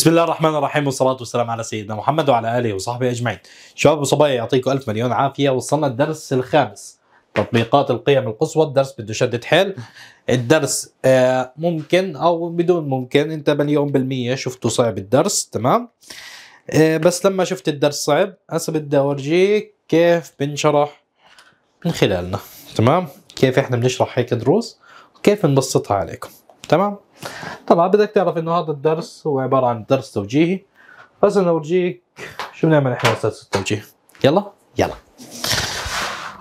بسم الله الرحمن الرحيم والصلاة والسلام على سيدنا محمد وعلى آله وصحبه أجمعين شباب وصبايا يعطيكم ألف مليون عافية وصلنا الدرس الخامس تطبيقات القيم القصوى الدرس بده شدة حيل الدرس آه، ممكن أو بدون ممكن أنت مليون بالمية شفته صعب الدرس تمام آه، بس لما شفت الدرس صعب هسه بدي أورجيك كيف بنشرح من خلالنا تمام كيف احنا بنشرح هيك دروس وكيف نبسطها عليكم تمام طبعا بدك تعرف انه هذا الدرس هو عباره عن درس توجيهي بس انا اورجيك شو بنعمل احنا اساس التوجيه يلا يلا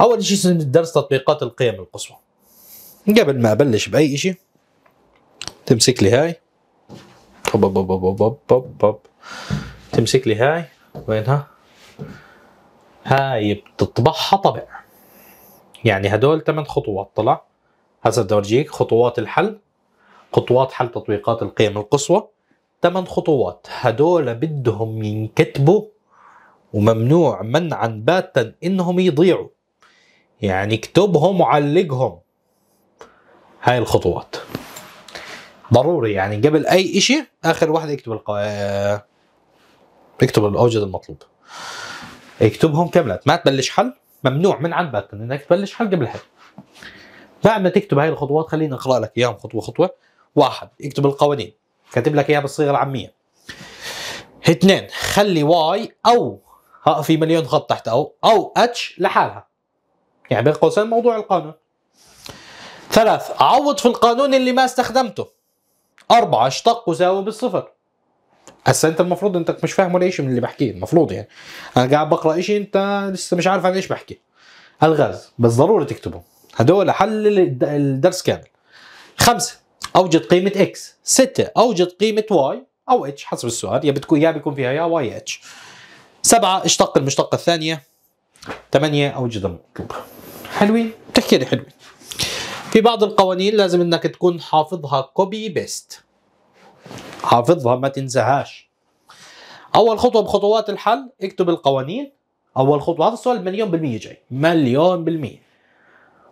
اول شيء سنة الدرس تطبيقات القيم القصوى قبل ما ابلش باي شيء تمسك لي هاي بب بب بب بب بب بب. تمسك لي هاي وينها هاي بتطبعها طبع يعني هدول ثمان خطوات طلع هسه بدي اورجيك خطوات الحل خطوات حل تطبيقات القيم القصوى ثمان خطوات هدول بدهم ينكتبوا وممنوع منعا باتا انهم يضيعوا يعني اكتبهم وعلقهم هاي الخطوات ضروري يعني قبل اي اشي اخر واحد يكتب القا... اكتب آه، الاوجد المطلوب اكتبهم كاملات ما تبلش حل ممنوع من عن باتا انك تبلش حل قبل حل بعد ما تكتب هاي الخطوات خليني اقرا لك اياهم خطوه خطوه واحد اكتب القوانين كاتب لك اياها بالصيغه العاميه اثنين خلي واي او ها في مليون خط تحت او او اتش لحالها يعني بين قوسين موضوع القانون ثلاث عوض في القانون اللي ما استخدمته أربعة اشتق وساوي بالصفر هسا انت المفروض انت مش فاهم ولا شيء من اللي بحكيه المفروض يعني انا قاعد بقرا شيء انت لسه مش عارف عن ايش بحكي الغاز بس ضروري تكتبه هدول حل الدرس كامل خمسه اوجد قيمه اكس 6 اوجد قيمه واي او اتش حسب السؤال يا بتكون يا بيكون فيها يا واي اتش 7 اشتق المشتقه الثانيه 8 اوجد المطلوب حلوين بتحكي لي حلوين في بعض القوانين لازم انك تكون حافظها كوبي بيست حافظها ما تنساهاش اول خطوه بخطوات الحل اكتب القوانين اول خطوه هذا السؤال مليون بالميه جاي مليون بالميه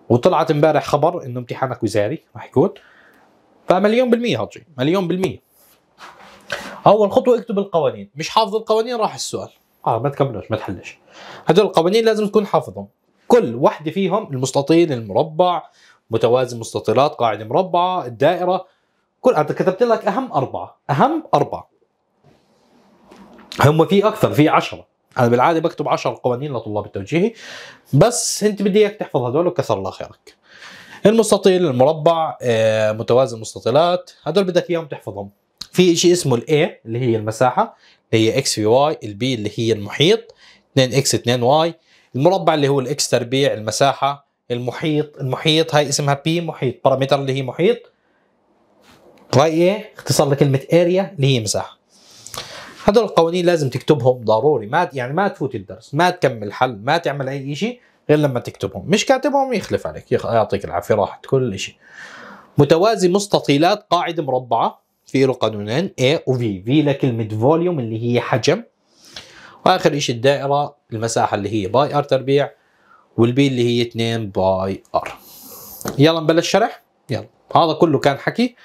وطلعت امبارح خبر انه امتحانك وزاري راح يكون فمليون بالمية هاتجي مليون بالمية أول خطوة اكتب القوانين مش حافظ القوانين راح السؤال اه ما تكملوش ما تحلش هدول القوانين لازم تكون حافظهم كل وحده فيهم المستطيل المربع متوازي مستطيلات قاعده مربعه الدائره كل انا كتبت لك اهم اربعه اهم اربعه هم في اكثر في عشرة انا بالعاده بكتب عشر قوانين لطلاب التوجيهي بس انت بدي اياك تحفظ هدول وكثر الله خيرك المستطيل المربع آه، متوازي المستطيلات هدول بدك اياهم تحفظهم في شيء اسمه الاي اللي هي المساحه اللي هي اكس في واي البي اللي هي المحيط 2 اكس 2 واي المربع اللي هو الاكس تربيع المساحه المحيط المحيط هاي اسمها بي محيط بارامتر اللي هي محيط واي ايه اختصار لكلمه اريا اللي هي مساحه هدول القوانين لازم تكتبهم ضروري ما يعني ما تفوت الدرس ما تكمل حل ما تعمل اي شيء غير لما تكتبهم مش كاتبهم يخلف عليك يعطيك العافيه راحت كل شيء متوازي مستطيلات قاعده مربعه في له قانونين A و V V لكلمة فوليوم اللي هي حجم وآخر شيء الدائرة المساحة اللي هي باي ار تربيع والبي اللي هي 2 باي ار يلا نبلش شرح يلا هذا كله كان حكي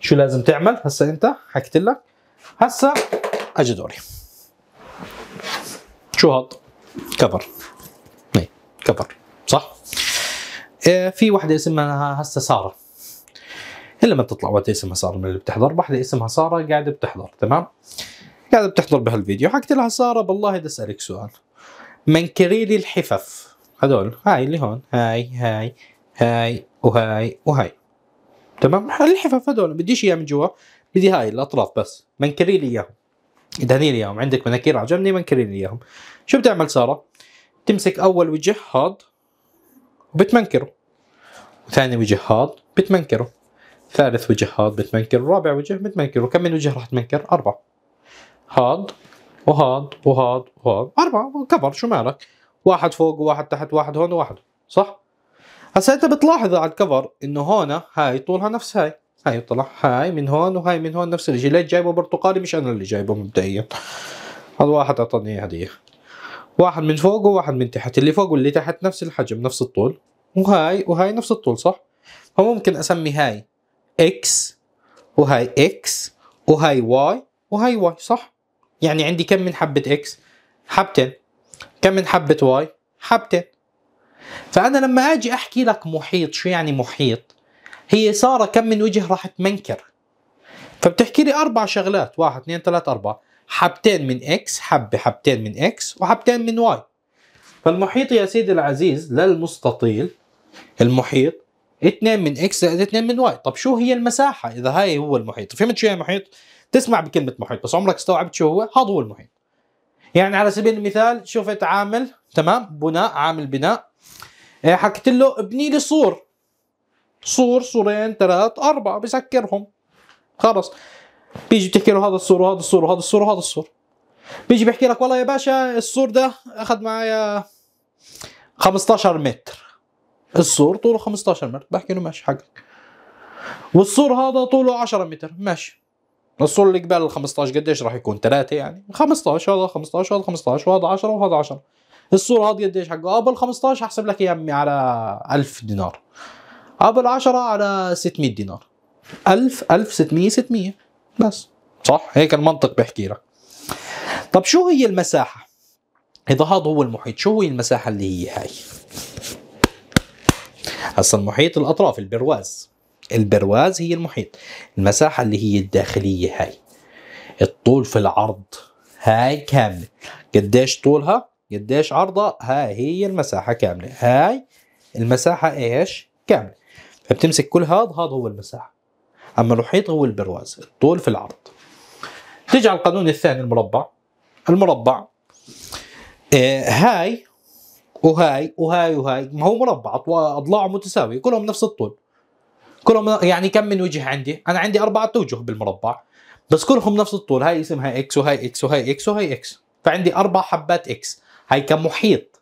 شو لازم تعمل هسا انت حكيت لك هسا اجي دوري شو هاد كفر كبر صح؟ آه، في واحده اسمها هسه ساره الا ما تطلع وقت اسمها ساره من اللي بتحضر واحده اسمها ساره قاعده بتحضر تمام؟ قاعده بتحضر بهالفيديو حكت لها ساره بالله بدي اسالك سؤال منكري لي الحفف هذول هاي اللي هون هاي هاي هاي وهاي وهاي تمام الحفف هذول بديش اياهم من جوا بدي هاي الاطراف بس منكري لي اياهم ادهني لي اياهم عندك مناكير عجبني منكري لي اياهم شو بتعمل ساره تمسك اول وجه هاد وبتمنكره وثاني وجه هاد بتمنكره ثالث وجه هاد بتمنكره رابع وجه بتمنكره كم من وجه راح تمنكر أربعة هاد وهاد وهاد وهاد أربعة كفر شو مالك واحد فوق وواحد تحت واحد هون وواحد صح هسا انت بتلاحظ على الكفر انه هون هاي طولها نفس هاي هاي طلع هاي من هون وهاي من هون نفس الشيء ليش جايبه برتقالي مش انا اللي جايبه مبدئيا هذا واحد اعطاني هديه واحد من فوق وواحد من تحت اللي فوق واللي تحت نفس الحجم نفس الطول وهاي وهاي نفس الطول صح فممكن اسمي هاي اكس وهاي اكس وهاي واي وهاي واي صح يعني عندي كم من حبة اكس حبتين كم من حبة واي حبتين فأنا لما أجي أحكي لك محيط شو يعني محيط هي سارة كم من وجه راح تمنكر فبتحكي لي أربع شغلات واحد اثنين ثلاثة أربعة حبتين من اكس حبه حبتين من اكس وحبتين من واي فالمحيط يا سيدي العزيز للمستطيل المحيط 2 من اكس زائد 2 من واي طب شو هي المساحه اذا هاي هو المحيط فهمت شو هي المحيط تسمع بكلمه محيط بس عمرك استوعبت شو هو هذا هو المحيط يعني على سبيل المثال شفت عامل تمام بناء عامل بناء إيه، حكيت له ابني لي سور صور صورين ثلاث أربعة بسكرهم خلص بيجي بتحكي له هذا السور وهذا السور وهذا السور وهذا السور بيجي بيحكي لك والله يا باشا السور ده اخذ معايا 15 متر السور طوله 15 متر بحكي له ماشي حقك والسور هذا طوله 10 متر ماشي السور اللي قبال ال 15 قديش راح يكون؟ ثلاثة يعني 15 هذا 15 هذا 15 وهذا 10 وهذا 10 السور هذا قديش حقه؟ ابو ال 15 احسب لك يا عمي على 1000 دينار ابو ال 10 على 600 دينار 1000 1600 600 بس صح هيك المنطق بيحكي لك طب شو هي المساحة إذا هذا هو المحيط شو هي المساحة اللي هي هاي هسا المحيط الأطراف البرواز البرواز هي المحيط المساحة اللي هي الداخلية هاي الطول في العرض هاي كاملة قديش طولها قديش عرضها هاي هي المساحة كاملة هاي المساحة ايش كاملة فبتمسك كل هذا هذا هو المساحة اما المحيط هو البرواز الطول في العرض تجي على القانون الثاني المربع المربع آه، هاي وهاي وهاي وهاي ما هو مربع اضلاعه متساويه كلهم نفس الطول كلهم يعني كم من وجه عندي انا عندي اربعه وجه بالمربع بس كلهم نفس الطول هاي اسمها اكس وهاي اكس وهاي اكس وهاي اكس فعندي اربع حبات اكس هاي كمحيط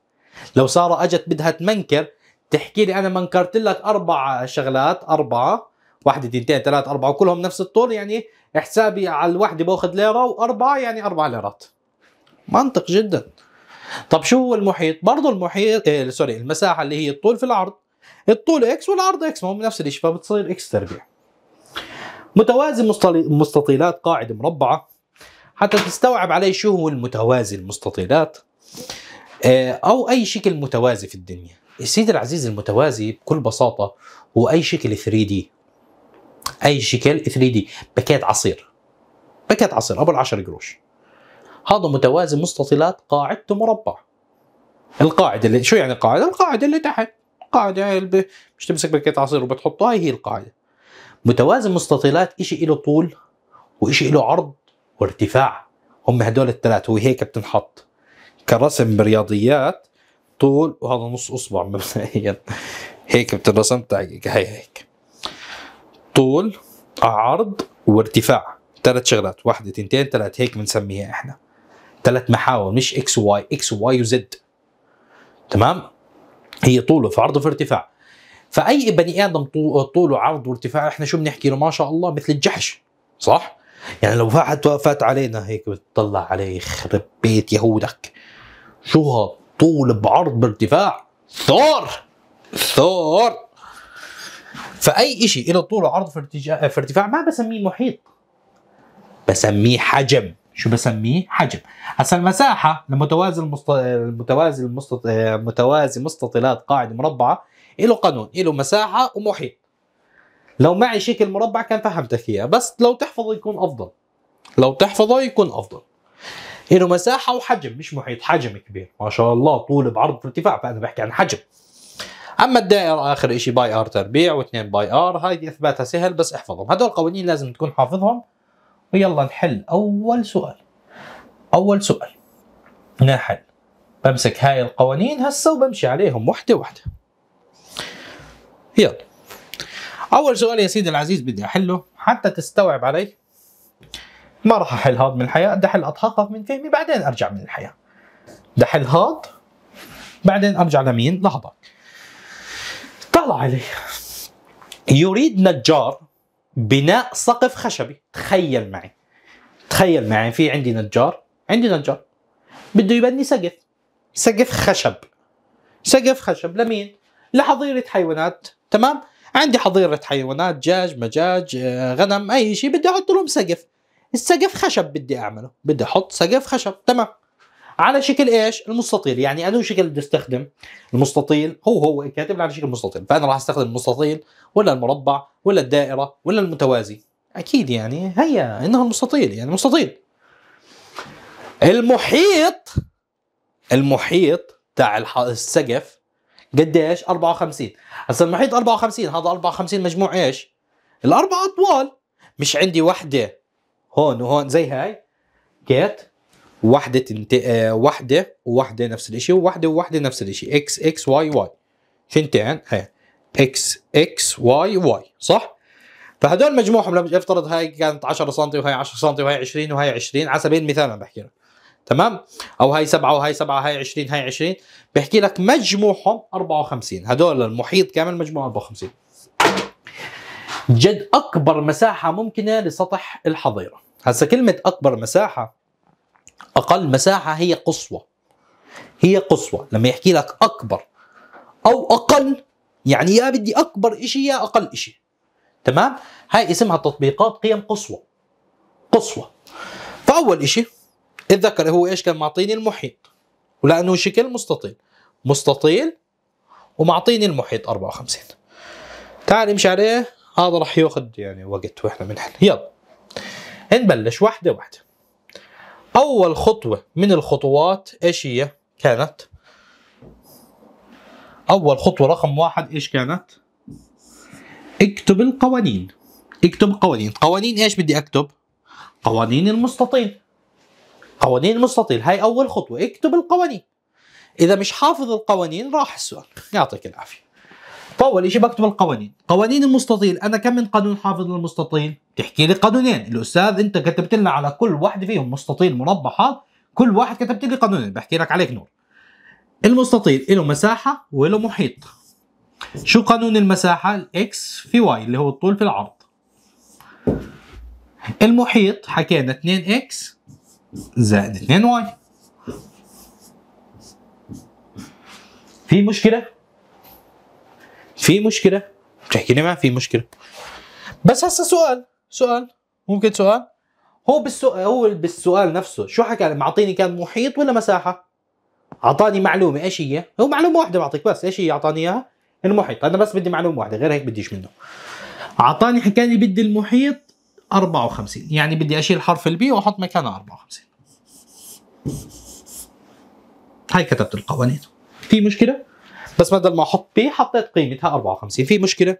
لو ساره اجت بدها تمنكر تحكي لي انا منكرت لك اربع شغلات اربعه واحدة دينتين ثلاثة أربعة وكلهم نفس الطول يعني حسابي على الواحدة باخذ ليرة وأربعة يعني أربعة ليرات منطق جدا طب شو هو المحيط؟ برضه المحيط إيه سوري المساحة اللي هي الطول في العرض الطول اكس والعرض اكس ما هم نفس الشيء فبتصير اكس تربيع متوازي مستطيلات قاعدة مربعة حتى تستوعب علي شو هو المتوازي المستطيلات آه، أو أي شكل متوازي في الدنيا سيدي العزيز المتوازي بكل بساطة هو أي شكل 3 دي اي شكل 3 دي باكيت عصير باكيت عصير ابو 10 قروش هذا متوازي مستطيلات قاعدته مربع القاعدة اللي شو يعني القاعدة؟ القاعدة اللي تحت القاعدة هاي يعني اللي مش تمسك باكيت عصير وبتحطه هاي هي القاعدة متوازي مستطيلات شيء له طول وشيء له عرض وارتفاع هم هدول الثلاث وهيك هيك بتنحط كرسم برياضيات طول وهذا نص اصبع مبدئيا هيك بتنرسم هي هيك طول عرض وارتفاع ثلاث شغلات واحده تنتين ثلاث هيك بنسميها احنا ثلاث محاور مش اكس وواي اكس وواي وزد تمام هي طوله في عرضه في ارتفاع فاي بني ادم طول وعرض وارتفاع احنا شو بنحكي له ما شاء الله مثل الجحش صح يعني لو واحد فات علينا هيك بتطلع عليه يخرب بيت يهودك شو هالطول بعرض بارتفاع ثور ثور فاي شيء له طول وعرض آه، في ارتفاع ما بسميه محيط بسميه حجم شو بسميه حجم هسا المساحه المتوازي المست... المتوازي المست... آه، متوازي مستطيلات قاعده مربعه له قانون له مساحه ومحيط لو معي شكل مربع كان فهمتك اياه بس لو تحفظه يكون افضل لو تحفظه يكون افضل له مساحه وحجم مش محيط حجم كبير ما شاء الله طول بعرض في ارتفاع فانا بحكي عن حجم اما الدائره اخر شيء باي ار تربيع واثنين باي ار هاي اثباتها سهل بس احفظهم هدول القوانين لازم تكون حافظهم ويلا نحل اول سؤال اول سؤال نحل بمسك هاي القوانين هسه وبمشي عليهم وحده وحده يلا اول سؤال يا سيدي العزيز بدي احله حتى تستوعب علي ما راح احل هاض من الحياه بدي احل اتحقق من فهمي بعدين ارجع من الحياه بدي احل هاض بعدين ارجع لمين لحظه الله عليه يريد نجار بناء سقف خشبي تخيل معي تخيل معي في عندي نجار عندي نجار بده يبني سقف سقف خشب سقف خشب لمين لحظيرة حيوانات تمام عندي حظيرة حيوانات دجاج مجاج آه، غنم أي شيء بدي أحط لهم سقف السقف خشب بدي أعمله بدي أحط سقف خشب تمام على شكل ايش؟ المستطيل يعني انه شكل بدي استخدم المستطيل هو هو كاتب لي على شكل مستطيل فانا راح استخدم المستطيل ولا المربع ولا الدائره ولا المتوازي اكيد يعني هيا انه المستطيل يعني مستطيل المحيط المحيط تاع السقف قديش 54 هسا المحيط 54 هذا 54 مجموع ايش الاربع اطوال مش عندي وحده هون وهون زي هاي جيت واحده تنت... وحدة آه، واحده وواحده نفس الشيء وواحده وواحده نفس الشيء اكس اكس واي واي ثنتين هي اكس اكس واي واي صح؟ فهدول مجموعهم لما افترض هاي كانت 10 سم وهي 10 سم وهي 20 وهي 20 على سبيل المثال انا بحكي لك تمام او هاي 7 وهي 7 وهي 20 هاي 20 بحكي لك مجموعهم 54 هدول المحيط كامل مجموعه 54 جد اكبر مساحه ممكنه لسطح الحظيره هسا كلمه اكبر مساحه اقل مساحه هي قصوى هي قصوى لما يحكي لك اكبر او اقل يعني يا بدي اكبر شيء يا اقل شيء تمام هاي اسمها تطبيقات قيم قصوى قصوى فاول شيء اتذكر هو ايش كان معطيني المحيط ولانه شكل مستطيل مستطيل ومعطيني المحيط 54 تعال امشي عليه هذا رح ياخذ يعني وقت واحنا بنحل يلا نبلش واحده واحده اول خطوه من الخطوات ايش هي كانت اول خطوه رقم واحد ايش كانت اكتب القوانين اكتب قوانين قوانين ايش بدي اكتب قوانين المستطيل قوانين المستطيل هاي اول خطوه اكتب القوانين اذا مش حافظ القوانين راح السؤال يعطيك العافيه فاول شيء بكتب القوانين قوانين المستطيل انا كم من قانون حافظ للمستطيل تحكي لي قانونين الاستاذ انت كتبت لنا على كل واحد فيهم مستطيل مربع حاط كل واحد كتبت لي قانونين بحكي لك عليك نور المستطيل له مساحه وله محيط شو قانون المساحه الاكس في واي اللي هو الطول في العرض المحيط حكينا 2 اكس زائد 2 واي في مشكله في مشكله بتحكي لي ما في مشكله بس هسا سؤال سؤال ممكن سؤال هو بالسؤال هو بالسؤال نفسه شو حكى معطيني كان محيط ولا مساحه اعطاني معلومه ايش هي هو معلومه واحده بعطيك بس ايش هي اعطاني اياها المحيط انا بس بدي معلومه واحده غير هيك بديش منه اعطاني حكى لي بدي المحيط 54 يعني بدي اشيل حرف البي واحط مكانه 54 هاي كتبت القوانين في مشكله بس بدل ما احط بي حطيت قيمتها 54 في مشكله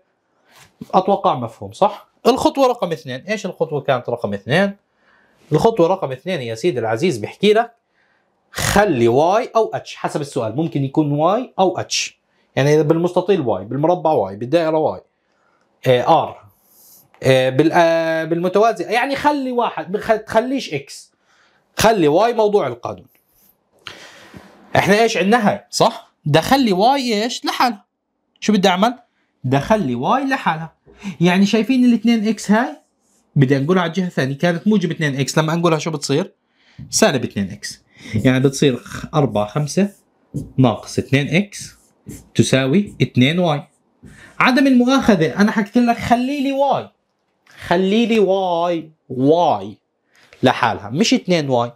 اتوقع مفهوم صح الخطوه رقم اثنين ايش الخطوه كانت رقم اثنين الخطوه رقم اثنين يا سيدي العزيز بحكي لك خلي واي او اتش حسب السؤال ممكن يكون واي او اتش يعني اذا بالمستطيل واي بالمربع واي بالدائره واي آه، ار آه،, آه بالمتوازي يعني خلي واحد تخليش اكس خلي واي موضوع القانون احنا ايش عندنا هاي صح دخل لي واي ايش لحالها شو بدي اعمل دخل لي واي لحالها يعني شايفين 2 اكس هاي بدي انقلها على الجهه الثانيه كانت موجب 2 اكس لما انقلها شو بتصير سالب 2 اكس يعني بتصير 4 5 ناقص 2 اكس تساوي 2 واي عدم المؤاخذه انا حكيت لك خلي لي واي خلي لي واي واي لحالها مش 2 واي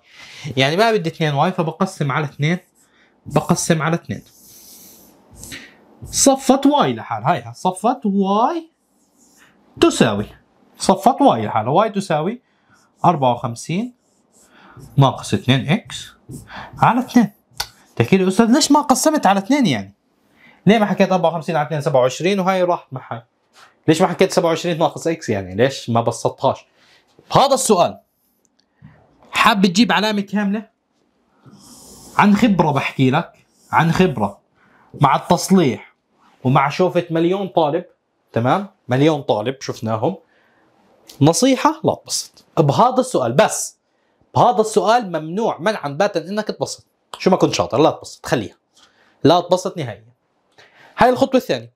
يعني ما بدي 2 واي فبقسم على 2 بقسم على 2 صفت واي لحالها هيها صفت واي تساوي صفت واي لحالها واي تساوي 54 ناقص 2 اكس على 2 تحكي لي استاذ ليش ما قسمت على 2 يعني؟ ليه ما حكيت 54 على 2 27 وهي راحت معها؟ ليش ما حكيت 27 ناقص اكس يعني؟ ليش ما بسطهاش؟ هذا السؤال حاب تجيب علامة كاملة؟ عن خبرة بحكي لك عن خبرة مع التصليح ومع شوفة مليون طالب تمام مليون طالب شفناهم نصيحة لا تبسط بهذا السؤال بس بهذا السؤال ممنوع منعا باتا انك تبسط شو ما كنت شاطر لا تبسط خليها لا تبسط نهائيا هاي الخطوة الثانية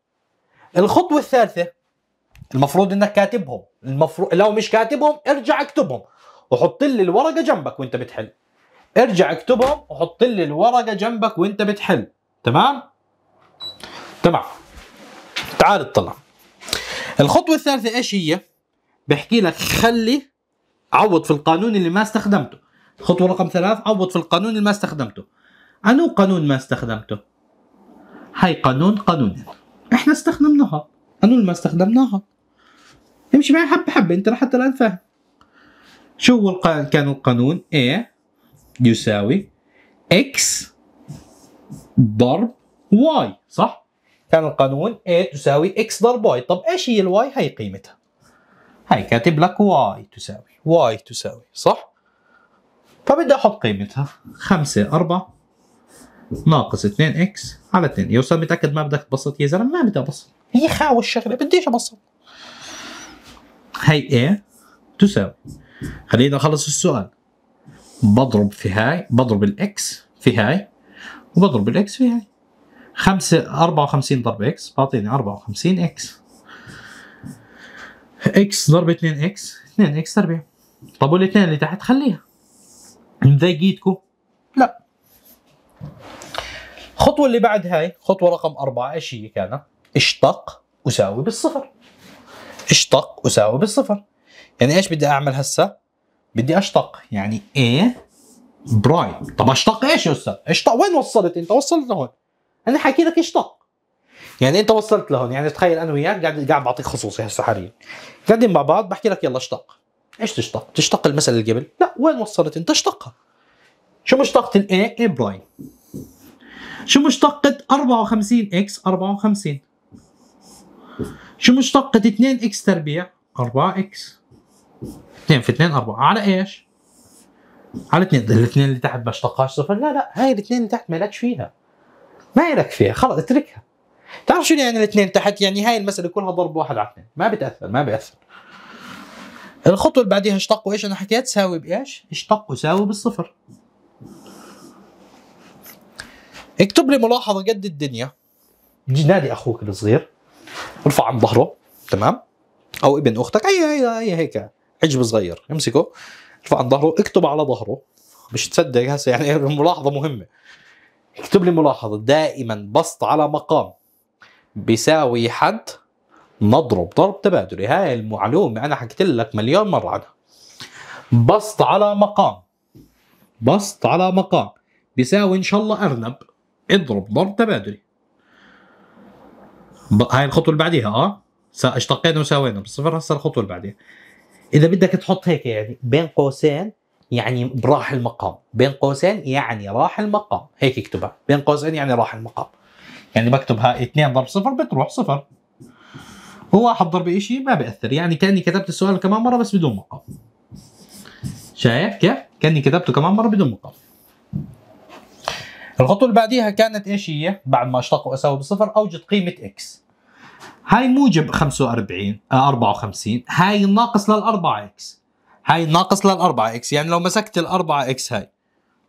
الخطوة الثالثة المفروض انك كاتبهم المفروض لو مش كاتبهم ارجع اكتبهم وحط لي الورقة جنبك وانت بتحل ارجع اكتبهم وحط لي الورقة جنبك وانت بتحل تمام تمام تعال اطلع الخطوة الثالثة ايش هي؟ بحكي لك خلي عوض في القانون اللي ما استخدمته الخطوة رقم ثلاث عوض في القانون اللي ما استخدمته أنو قانون ما استخدمته؟ هاي قانون قانون احنا استخدمناها أنو ما استخدمناها امشي معي حبة حبة انت لحتى الآن فاهم شو هو القانون كان القانون A يساوي X ضرب Y صح؟ كان القانون A تساوي X ضرب Y طب إيش هي الواي هي قيمتها هاي كاتب لك Y تساوي Y تساوي صح فبدي أحط قيمتها 5 4 ناقص 2 اكس على 2 يا استاذ متاكد ما بدك تبسط يا زلمه ما بدي ابسط هي خاوة الشغله بديش ابسط هي A تساوي خلينا نخلص السؤال بضرب في هاي بضرب الاكس في هاي وبضرب الاكس في هاي 5 54 ضرب اكس بعطيني 54 اكس اكس ضرب 2 اكس 2 اكس تربيع طب والاثنين اللي تحت خليها مضايقيتكم؟ لا الخطوة اللي بعد هاي خطوة رقم أربعة إيش هي كانت؟ اشتق أساوي بالصفر اشتق أساوي بالصفر يعني إيش بدي أعمل هسا؟ بدي أشتق يعني A برايم طب أشتق إيش يا أستاذ؟ اشتق وين وصلت أنت؟ وصلت لهون انا حكي لك اشتق يعني انت وصلت لهون يعني تخيل انا وياك قاعد قاعد بعطيك خصوصي هسه حاليا قاعدين مع بعض بحكي لك يلا اشتق ايش تشتق؟ تشتق المثل اللي قبل؟ لا وين وصلت انت اشتقها شو مشتقة الاي اي برايم شو مشتقة 54 اكس 54 شو مشتقة 2 اكس تربيع 4 اكس 2 في 2 4 على ايش؟ على 2 الاثنين اللي تحت ما اشتقهاش صفر لا لا هاي الاثنين اللي تحت ما لكش فيها ما يلك فيها خلاص اتركها تعرف شنو يعني الاثنين تحت يعني هاي المساله كلها ضرب واحد على اثنين ما بتاثر ما بياثر الخطوه اللي بعديها اشتق وايش انا حكيت ساوي بايش اشتق ساوي بالصفر اكتب لي ملاحظه قد الدنيا نادي اخوك الصغير ارفع عن ظهره تمام او ابن اختك اي اي اي هيك عجب صغير امسكه ارفع عن ظهره اكتب على ظهره مش تصدق هسه يعني ملاحظه مهمه اكتب لي ملاحظة دائما بسط على مقام بيساوي حد نضرب ضرب تبادلي هاي المعلومة أنا حكيت لك مليون مرة عنها بسط على مقام بسط على مقام بيساوي إن شاء الله أرنب اضرب ضرب تبادلي هاي الخطوة اللي بعديها اه اشتقينا وساوينا بالصفر هسه الخطوة اللي بعديها إذا بدك تحط هيك يعني بين قوسين يعني راح المقام بين قوسين يعني راح المقام هيك اكتبها بين قوسين يعني راح المقام يعني بكتبها 2 ضرب صفر بتروح صفر وواحد ضرب شيء ما بيأثر يعني كأني كتبت السؤال كمان مرة بس بدون مقام شايف كيف؟ كأني كتبته كمان مرة بدون مقام الخطوة اللي بعديها كانت ايش هي؟ بعد ما اشتق واساوي بصفر اوجد قيمة اكس هاي موجب 45 54 آه، هاي الناقص لل 4 اكس هاي ناقص للأربعة إكس يعني لو مسكت الأربعة إكس هاي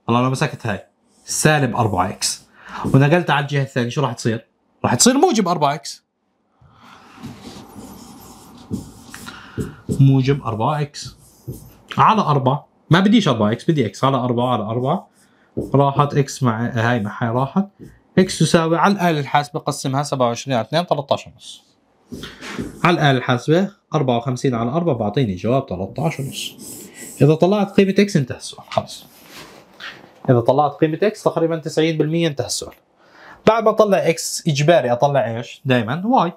والله لو مسكت هاي سالب 4 إكس ونقلتها على الجهة الثانية شو راح تصير؟ راح تصير موجب 4 إكس موجب 4 إكس على 4 ما بديش 4 إكس بدي إكس على 4 على 4 راحت إكس مع هاي مع هاي راحت إكس تساوي على الآلة الحاسبة قسمها 27 على 2 13 ونص على الآلة الحاسبة 54 على 4 بعطيني جواب 13 ونص إذا طلعت قيمة إكس انتهى السؤال خلص إذا طلعت قيمة إكس تقريبا 90% انتهى السؤال بعد ما أطلع إكس إجباري أطلع إيش؟ دائما واي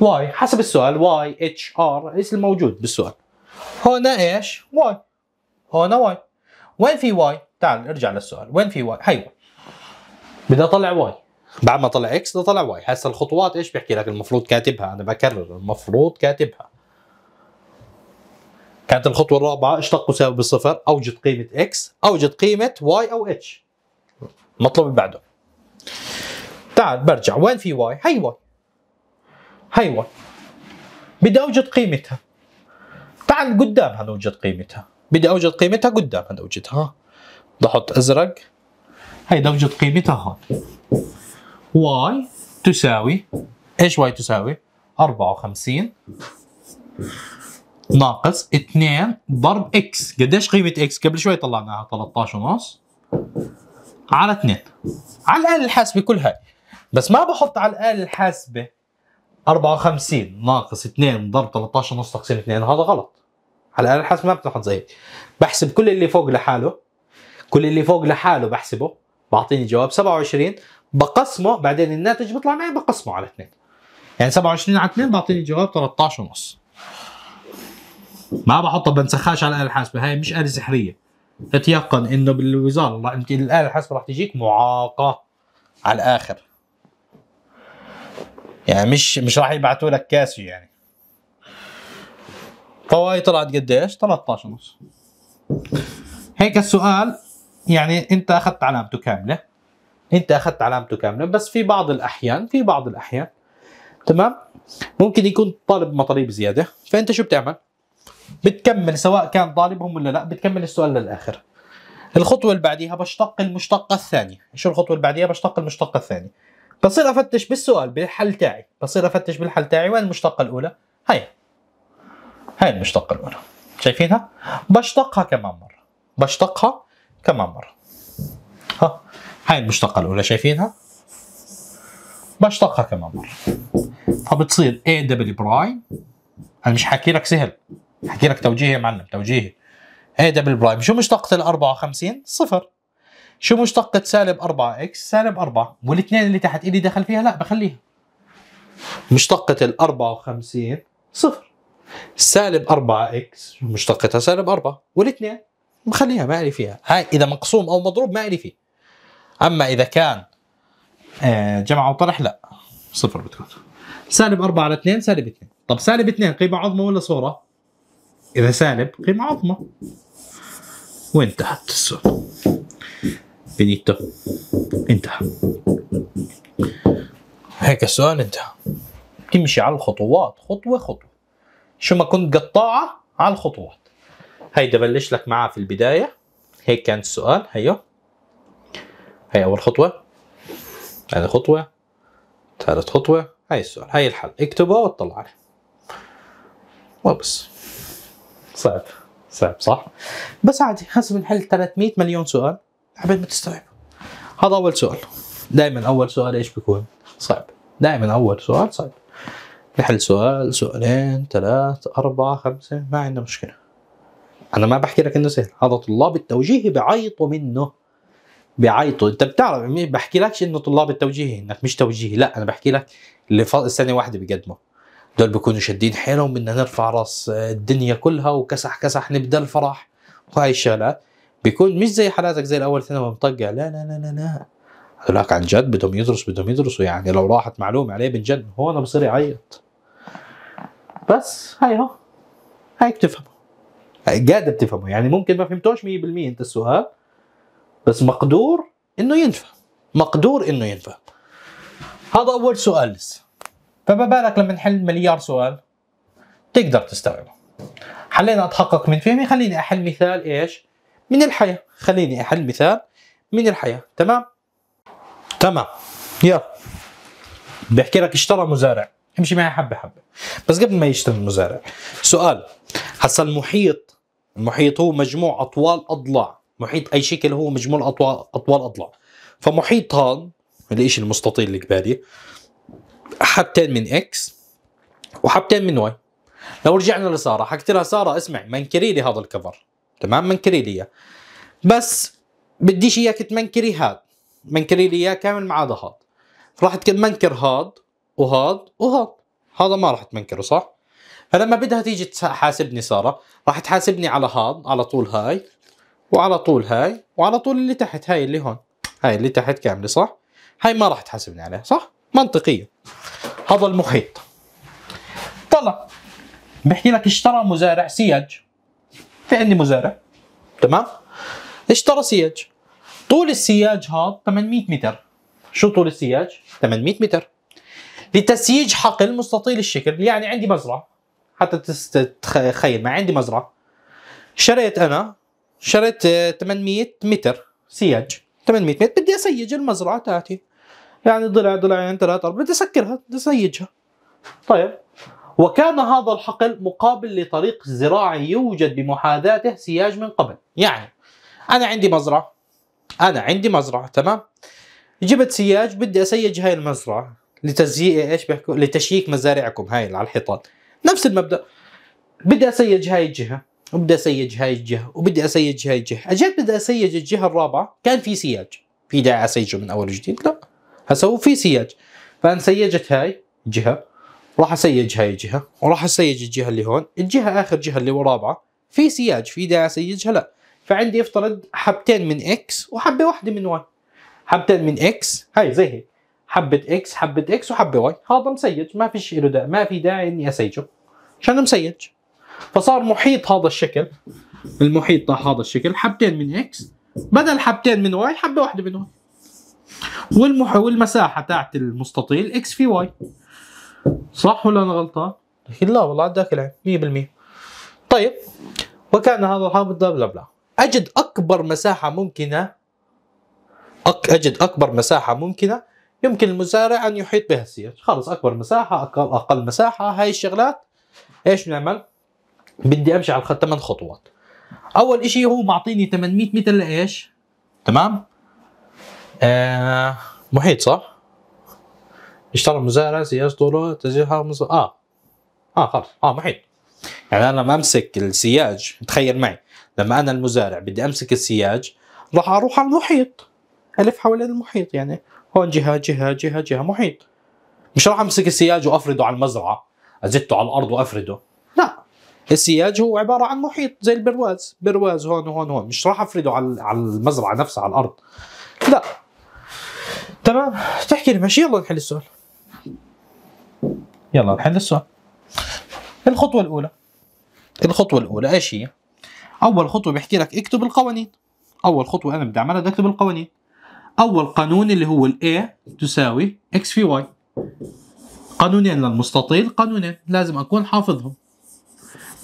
واي حسب السؤال واي اتش ار الاسم الموجود بالسؤال هنا ايش؟ واي هنا واي وين في واي؟ تعال ارجع للسؤال وين في واي؟ هي بدي اطلع واي بعد ما طلع اكس ده طلع واي هسه الخطوات ايش بيحكي لك المفروض كاتبها انا بكرر المفروض كاتبها كانت الخطوه الرابعه اشتق وساوي بالصفر اوجد قيمه اكس اوجد قيمه واي او اتش مطلوب بعده تعال برجع وين في واي هي واي هي واي بدي اوجد قيمتها تعال قدامها اوجد قيمتها بدي اوجد قيمتها قدامها اوجدها بحط ازرق هيدا اوجد قيمتها هون واي تساوي ايش واي تساوي 54 ناقص 2 ضرب اكس قديش قيمه اكس قبل شوي طلعناها 13 ونص على 2 على الاله الحاسبه كل هاي بس ما بحط على الاله الحاسبه 54 ناقص 2 ضرب 13 ونص تقسيم 2 هذا غلط على الاله الحاسبه ما بتحط زي هيك بحسب كل اللي فوق لحاله كل اللي فوق لحاله بحسبه بعطيني جواب 27 بقسمه بعدين الناتج بيطلع معي بقسمه على 2 يعني 27 على 2 بعطيني جواب 13 ونص ما بحطها بنسخهاش على الاله الحاسبه هاي مش اله سحريه اتيقن انه بالوزاره انت الاله الحاسبه راح تجيك معاقه على الاخر يعني مش مش راح يبعثوا لك كاسي يعني فواي طلعت قديش 13 ونص هيك السؤال يعني انت اخذت علامته كامله انت اخذت علامته كامله بس في بعض الاحيان في بعض الاحيان تمام ممكن يكون طالب مطالب زياده فانت شو بتعمل بتكمل سواء كان طالبهم ولا لا بتكمل السؤال للاخر الخطوه اللي بعديها بشتق المشتقه الثانيه شو الخطوه اللي بعديها بشتق المشتقه الثانيه بصير افتش بالسؤال بالحل تاعي بصير افتش بالحل تاعي وين المشتقه الاولى هاي هاي المشتقه الاولى شايفينها بشتقها كمان مره بشتقها كمان مره ها هاي المشتقة الأولى شايفينها؟ بشتقها كمان مرة فبتصير A دبل برايم أنا مش حكي لك سهل حكي لك توجيهي يا معلم توجيهي A دبل برايم شو مشتقة ال 54 صفر شو مشتقة سالب 4 اكس سالب 4 والاثنين اللي تحت إلي دخل فيها لا بخليها مشتقة ال 54 صفر سالب 4 اكس مشتقتها سالب 4 والاثنين بخليها ما لي فيها هاي اذا مقسوم او مضروب ما لي فيه اما اذا كان آه، جمع وطرح لا صفر بتكون سالب 4 على 2 سالب 2 طب سالب 2 قيمه عظمى ولا صوره اذا سالب قيمه عظمى وانتهت السؤال بنيتو انتهى هيك السؤال انتهى تمشي على الخطوات خطوة خطوة شو ما كنت قطاعة على الخطوات هيدا بلش لك معاه في البداية هيك كان السؤال هيو هي اول خطوه ثاني خطوه ثالث خطوه هاي السؤال هاي الحل اكتبه واطلع عليه وبس صعب صعب صح بس عادي هسه بنحل 300 مليون سؤال عبيد ما تستوعب هذا اول سؤال دائما اول سؤال ايش بيكون صعب دائما اول سؤال صعب نحل سؤال سؤالين ثلاث أربعة خمسة ما عندنا مشكلة أنا ما بحكي لك إنه سهل هذا طلاب التوجيه بعيطوا منه بيعيطوا انت بتعرف بحكي لكش انه طلاب التوجيهي انك مش توجيهي لا انا بحكي لك اللي سنه واحده بيقدموا دول بيكونوا شادين حيلهم بدنا نرفع راس آه، الدنيا كلها وكسح كسح نبدا الفرح وهي الشغلات بيكون مش زي حالاتك زي الاول ثانوي مطقع لا لا لا لا لا هذولك عن جد بدهم يدرس بدهم يدرسوا يعني لو راحت معلومه عليه بنجد هون بصير يعيط بس هاي هو هاي بتفهمه قاعد بتفهمه يعني ممكن ما فهمتوش 100% انت السؤال بس مقدور انه ينفع مقدور انه ينفع هذا اول سؤال لسه فما بالك لما نحل مليار سؤال تقدر تستوعبه حلينا اتحقق من فهمي خليني احل مثال ايش من الحياه خليني احل مثال من الحياه تمام تمام يلا بحكي لك اشترى مزارع امشي معي حبه حبه بس قبل ما يشتري المزارع سؤال هسا المحيط المحيط هو مجموع اطوال اضلاع محيط اي شكل هو مجموع اطوال اطوال اضلاع فمحيط هون الاشي المستطيل قبالي حبتين من اكس وحبتين من واي لو رجعنا لساره حكيت لها ساره اسمع منكري لي هذا الكفر تمام منكري لي اياه بس بديش اياك تمنكري هاد منكري لي اياه كامل ما عدا هاد راح تمنكر هاد وهاد وهاد هذا ما راح تمنكره صح؟ فلما بدها تيجي تحاسبني ساره راح تحاسبني على هاد على طول هاي وعلى طول هاي وعلى طول اللي تحت هاي اللي هون هاي اللي تحت كامله صح هاي ما راح تحاسبني عليها صح منطقيه هذا المحيط طلع بحكي لك اشترى مزارع سياج في عندي مزارع تمام اشترى سياج طول السياج هذا 800 متر شو طول السياج 800 متر لتسييج حقل مستطيل الشكل يعني عندي مزرعه حتى تتخيل ما عندي مزرعه شريت انا شريت 800 متر سياج 800 متر بدي اسيج المزرعه تاعتي يعني ضلع ضلعين يعني ثلاثة أربعة بدي أسكرها بدي أسيجها طيب وكان هذا الحقل مقابل لطريق زراعي يوجد بمحاذاته سياج من قبل يعني أنا عندي مزرعة أنا عندي مزرعة تمام جبت سياج بدي أسيج هاي المزرعة لتزييء إيش بيحكوا لتشييك مزارعكم هاي على الحيطان نفس المبدأ بدي أسيج هاي الجهة وبدي اسيج هاي الجهه وبدي اسيج هاي الجهه اجيت بدي اسيج الجهه الرابعه كان في سياج في داعي اسيجه من اول وجديد لا هسه في سياج فانا سيجت هاي الجهه راح اسيج هاي الجهه وراح اسيج الجهه اللي هون الجهه اخر جهه اللي ورابعه في سياج في داعي اسيجها لا فعندي افترض حبتين من اكس وحبه واحده من واي حبتين من اكس هاي زي هيك حبه اكس حبه اكس وحبه واي هذا مسيج ما فيش له داعي ما في داعي اني اسيجه عشان مسيج فصار محيط هذا الشكل المحيط طاح هذا الشكل حبتين من اكس بدل حبتين من واي حبه واحده من واي والمح والمساحه تاعت المستطيل اكس في واي صح ولا انا غلطان؟ لا والله عداك العلم 100% طيب وكان هذا الحرب بلا بلا بلا اجد اكبر مساحه ممكنه أك اجد اكبر مساحه ممكنه يمكن المزارع ان يحيط بها السياج خلص اكبر مساحه اقل اقل مساحه هاي الشغلات ايش بنعمل؟ بدي امشي على الخط 8 خطوات اول شيء هو معطيني 800 متر لايش تمام آه محيط صح اشترى المزارع سياسة طوله تسجيلها مز... اه اه خلص اه محيط يعني انا لما امسك السياج تخيل معي لما انا المزارع بدي امسك السياج راح اروح على المحيط الف حوالين المحيط يعني هون جهه جهه جهه جهه محيط مش راح امسك السياج وافرده على المزرعه ازته على الارض وافرده السياج هو عباره عن محيط زي البرواز برواز هون وهون وهون مش راح افرده على على المزرعه نفسها على الارض لا تمام تحكي لي ماشي يلا نحل السؤال يلا نحل السؤال الخطوه الاولى الخطوه الاولى ايش هي اول خطوه بيحكي لك اكتب القوانين اول خطوه انا بدي اعملها بدي اكتب القوانين اول قانون اللي هو ال A تساوي x في y قانونين للمستطيل قانونين لازم اكون حافظهم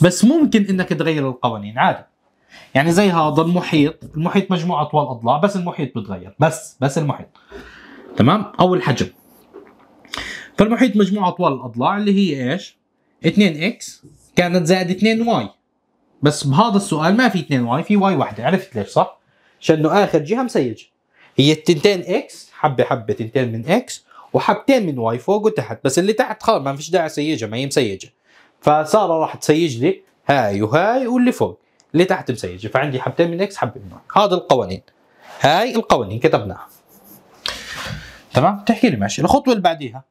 بس ممكن انك تغير القوانين عادي يعني زي هذا المحيط المحيط مجموعه اطوال اضلاع بس المحيط بتغير بس بس المحيط تمام او الحجم فالمحيط مجموعه اطوال الاضلاع اللي هي ايش 2 اكس كانت زائد 2 واي بس بهذا السؤال ما في 2 واي في واي واحده عرفت ليش صح لانه اخر جهه مسيج هي التنتين اكس حبه حبه تنتين من اكس وحبتين من واي فوق وتحت بس اللي تحت خلاص ما فيش داعي سيجة ما هي مسيجه فساره راح تسيج لي هاي وهاي واللي فوق اللي تحت مسيج فعندي حبتين من اكس حبتين من واي هذا القوانين هاي القوانين كتبناها تمام تحكي لي ماشي الخطوه اللي بعديها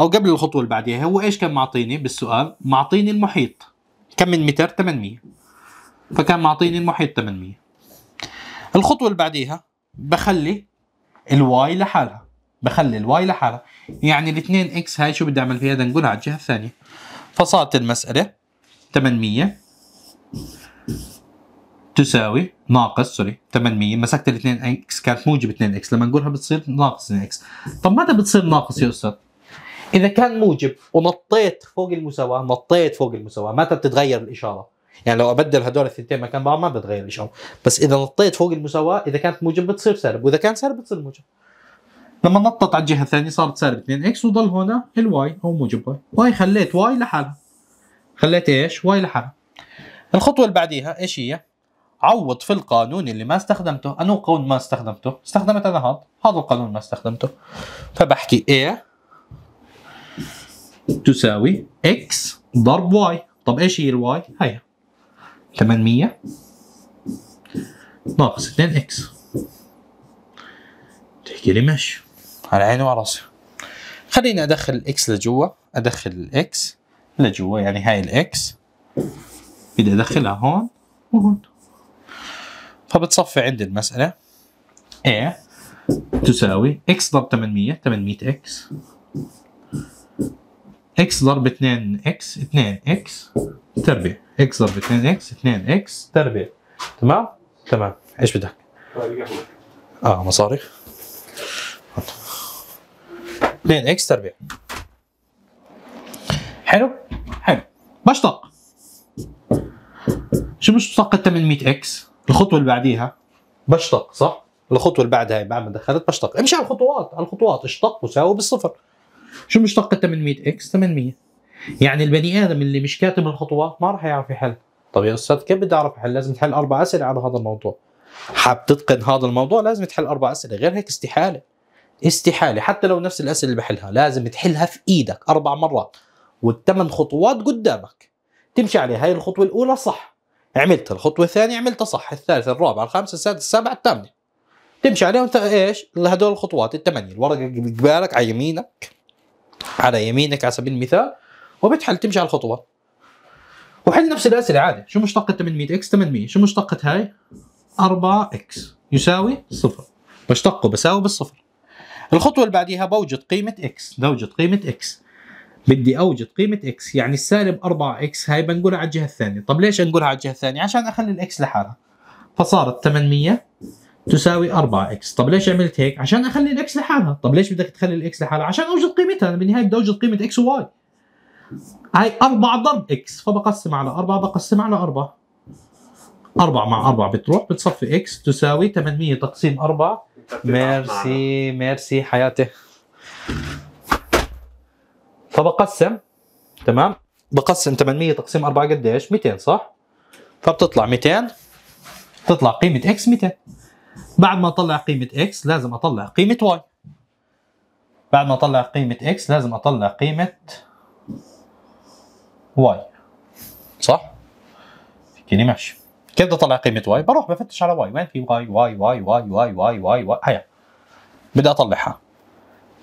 او قبل الخطوه اللي بعديها هو ايش كان معطيني بالسؤال معطيني المحيط كم من متر 800 فكان معطيني المحيط 800 الخطوه اللي بعديها بخلي الواي لحالها بخلي الواي لحالها يعني الاثنين اكس هاي شو بدي اعمل فيها بدي انقلها على الجهه الثانيه فصارت المسألة 800 تساوي ناقص سوري 800 مسكت ال 2 اكس كانت موجب 2 اكس لما نقولها بتصير ناقص 2 اكس طب متى بتصير ناقص يا استاذ؟ اذا كان موجب ونطيت فوق المساواه نطيت فوق المساواه متى بتتغير الاشاره؟ يعني لو ابدل هدول الثنتين مكان بعض ما بتغير الاشاره بس اذا نطيت فوق المساواه اذا كانت موجب بتصير سالب واذا كان سالب بتصير موجب لما نطت على الجهه الثانيه صارت سالب 2 اكس وضل هنا الواي هو موجب واي واي خليت واي لحالها خليت ايش واي لحالها الخطوه اللي بعديها ايش هي عوض في القانون اللي ما استخدمته انو قانون ما استخدمته استخدمت انا هذا هذا القانون ما استخدمته فبحكي A تساوي X ضرب Y طب ايش هي الواي هيا 800 ناقص 2 X تحكي لي ماشي على عيني وراسي خليني ادخل الاكس لجوا ادخل الاكس لجوا يعني هاي الاكس بدي ادخلها هون وهون فبتصفي عندي المسألة A تساوي x ضرب 800 800 x x ضرب 2 x 2 x تربيع x ضرب 2 x 2 x تربيع تمام تمام ايش بدك اه مصاري 2 اكس تربيع حلو حلو بشطق شو مشتق ال 800 اكس الخطوه اللي بعديها بشطق صح الخطوه اللي بعدها بعد ما دخلت بشطق امشي على الخطوات على الخطوات اشتق وساوي بالصفر شو مشتق 800 اكس 800 يعني البني ادم اللي مش كاتب الخطوات ما راح يعرف يحل طب يا استاذ كيف بدي اعرف احل لازم تحل اربع اسئله على هذا الموضوع حاب تتقن هذا الموضوع لازم تحل اربع اسئله غير هيك استحاله استحاله حتى لو نفس الاسئله اللي بحلها لازم تحلها في ايدك اربع مرات والثمان خطوات قدامك تمشي عليها هاي الخطوه الاولى صح عملتها الخطوه الثانيه عملتها صح الثالثه الرابعه الخامسه السادسه السابعه الثامنه تمشي عليهم ايش هدول الخطوات الثمانيه الورقه قبالك على يمينك على يمينك على سبيل المثال وبتحل تمشي على الخطوات وحل نفس الاسئله عادي شو مشتقة 800 اكس 800 شو مشتقة هاي 4 اكس يساوي صفر بشتقه بساوي بالصفر الخطوه اللي بعديها بوجد قيمه اكس بوجد قيمه اكس بدي اوجد قيمه اكس يعني السالب 4 اكس هاي بنقولها على الجهه الثانيه طب ليش انقلها على الجهه الثانيه عشان اخلي الاكس لحالها فصارت 800 تساوي 4 اكس طب ليش عملت هيك عشان اخلي الاكس لحالها طب ليش بدك تخلي الاكس لحالها عشان اوجد قيمتها انا بالنهايه بدي اوجد قيمه اكس وواي هاي 4 ضرب اكس فبقسم على 4 بقسم على 4 4 مع 4 بتروح بتصفي اكس تساوي 800 تقسيم 4 ميرسي ميرسي حياتي فبقسم تمام بقسم 800 تقسيم 4 قديش 200 صح فبتطلع 200 تطلع قيمة اكس 200 بعد ما اطلع قيمة اكس لازم اطلع قيمة واي بعد ما اطلع قيمة اكس لازم اطلع قيمة واي صح؟ فكرني ماشي كيف بدي اطلع قيمه واي؟ بروح بفتش على واي، وين في واي واي واي واي واي واي واي واي هيا بدي اطلعها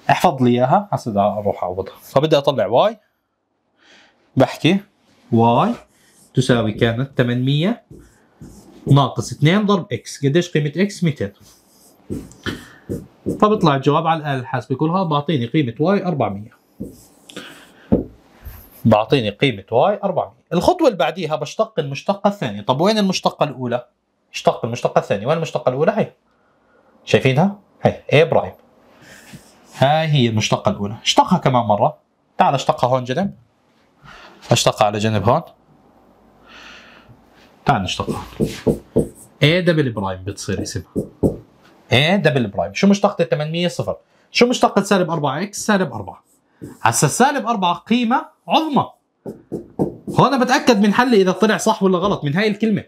احفظ لي اياها هسه بدي اروح اعوضها، فبدي اطلع واي بحكي واي تساوي كانت 800 ناقص 2 ضرب اكس، قديش قيمه اكس؟ 200 فبطلع الجواب على الآلة الحاسبة كلها بعطيني قيمة واي 400 بعطيني قيمة واي 400 الخطوة اللي بعديها بشتق المشتقة الثانية طب وين المشتقة الأولى؟ اشتق المشتقة الثانية وين المشتقة الأولى هي شايفينها؟ هي A إيه، برايم هاي هي المشتقة الأولى اشتقها كمان مرة تعال اشتقها هون جنب اشتقها على جنب هون تعال نشتقها A دبل برايم بتصير اسمها A دبل برايم شو مشتقة 800 صفر شو مشتقة سالب 4 اكس سالب 4 هسا سالب 4 قيمة عظمى هون بتاكد من حل اذا طلع صح ولا غلط من هاي الكلمه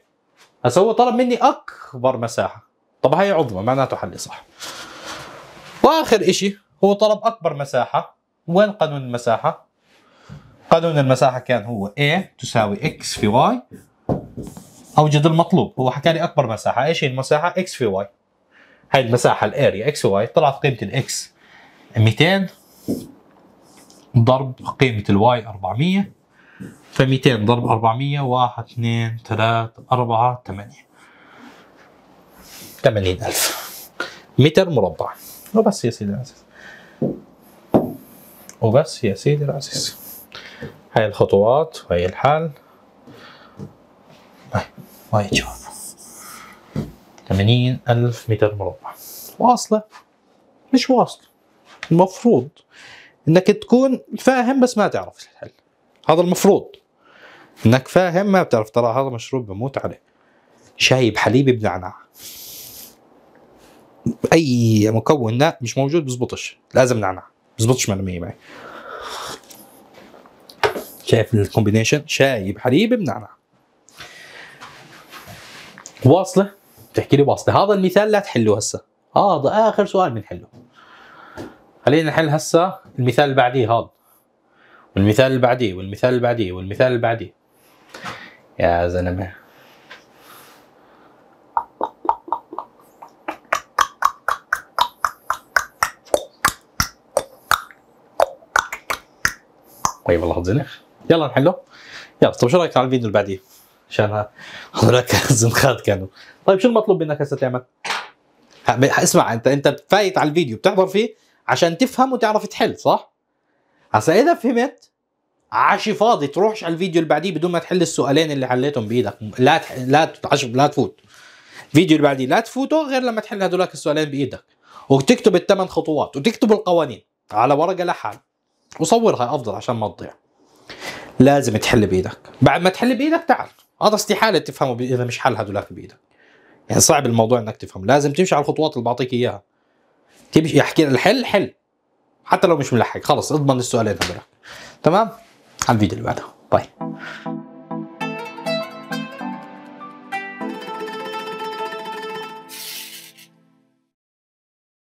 هسه هو طلب مني اكبر مساحه طب هاي عظمى معناته حلي صح واخر اشي هو طلب اكبر مساحه وين قانون المساحه قانون المساحه كان هو A تساوي X في Y اوجد المطلوب هو حكى لي اكبر مساحه ايش هي المساحه X في Y هاي المساحه الاريا X في Y طلعت قيمه الاكس 200 ضرب قيمة الواي 400 ف 200 ضرب 400 1 2 3 4 8 80000 متر مربع وبس يا سيدي العزيز وبس يا سيدي العزيز هاي الخطوات وهي الحال هاي هاي جواب 80000 متر مربع واصلة مش واصلة المفروض انك تكون فاهم بس ما تعرف الحل هذا المفروض انك فاهم ما بتعرف ترى هذا مشروب بموت عليه شاي بحليب بنعناع اي مكون لا مش موجود بزبطش لازم نعناع بزبطش من معي شايف الكومبينيشن شاي بحليب بنعناع واصله بتحكي لي واصله هذا المثال لا تحله هسه هذا اخر سؤال بنحله خلينا نحل هسه المثال اللي بعديه هذا والمثال اللي بعديه والمثال اللي بعديه والمثال اللي بعديه يا زلمه طيب والله زنخ يلا نحله يلا طيب شو رايك على الفيديو اللي بعديه عشان هذولك زنخات كانوا طيب شو المطلوب منك هسه تعمل اسمع انت انت فايت على الفيديو بتحضر فيه عشان تفهم وتعرف تحل صح؟ هسا اذا فهمت عاشي فاضي تروحش على الفيديو اللي بعديه بدون ما تحل السؤالين اللي حليتهم بايدك لا تح... لا تتعش... لا تفوت الفيديو اللي بعديه لا تفوته غير لما تحل هدولك السؤالين بايدك وتكتب الثمان خطوات وتكتب القوانين على ورقه لحال وصورها افضل عشان ما تضيع لازم تحل بايدك بعد ما تحل بايدك تعال هذا استحاله تفهمه اذا مش حل هدولك بايدك يعني صعب الموضوع انك تفهم لازم تمشي على الخطوات اللي بعطيك اياها تمشي احكي الحل حل حتى لو مش ملحق خلص اضمن السؤالين هذول تمام على الفيديو اللي بعده باي